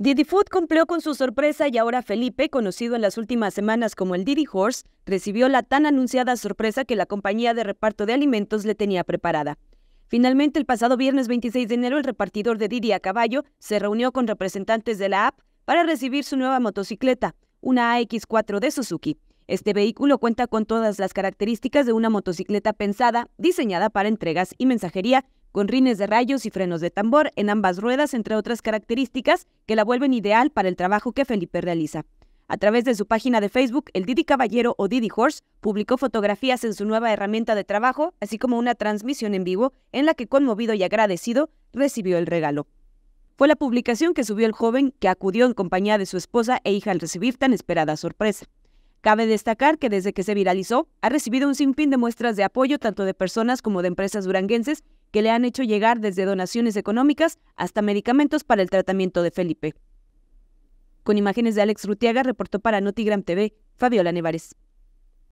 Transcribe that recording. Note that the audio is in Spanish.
Didi Food cumplió con su sorpresa y ahora Felipe, conocido en las últimas semanas como el Didi Horse, recibió la tan anunciada sorpresa que la compañía de reparto de alimentos le tenía preparada. Finalmente, el pasado viernes 26 de enero, el repartidor de Didi a caballo se reunió con representantes de la app para recibir su nueva motocicleta, una AX4 de Suzuki. Este vehículo cuenta con todas las características de una motocicleta pensada, diseñada para entregas y mensajería con rines de rayos y frenos de tambor en ambas ruedas, entre otras características que la vuelven ideal para el trabajo que Felipe realiza. A través de su página de Facebook, el Didi Caballero o Didi Horse publicó fotografías en su nueva herramienta de trabajo, así como una transmisión en vivo en la que conmovido y agradecido recibió el regalo. Fue la publicación que subió el joven que acudió en compañía de su esposa e hija al recibir tan esperada sorpresa. Cabe destacar que desde que se viralizó, ha recibido un sinfín de muestras de apoyo tanto de personas como de empresas duranguenses que le han hecho llegar desde donaciones económicas hasta medicamentos para el tratamiento de Felipe. Con imágenes de Alex Rutiaga, reportó para Notigram TV, Fabiola Nevares.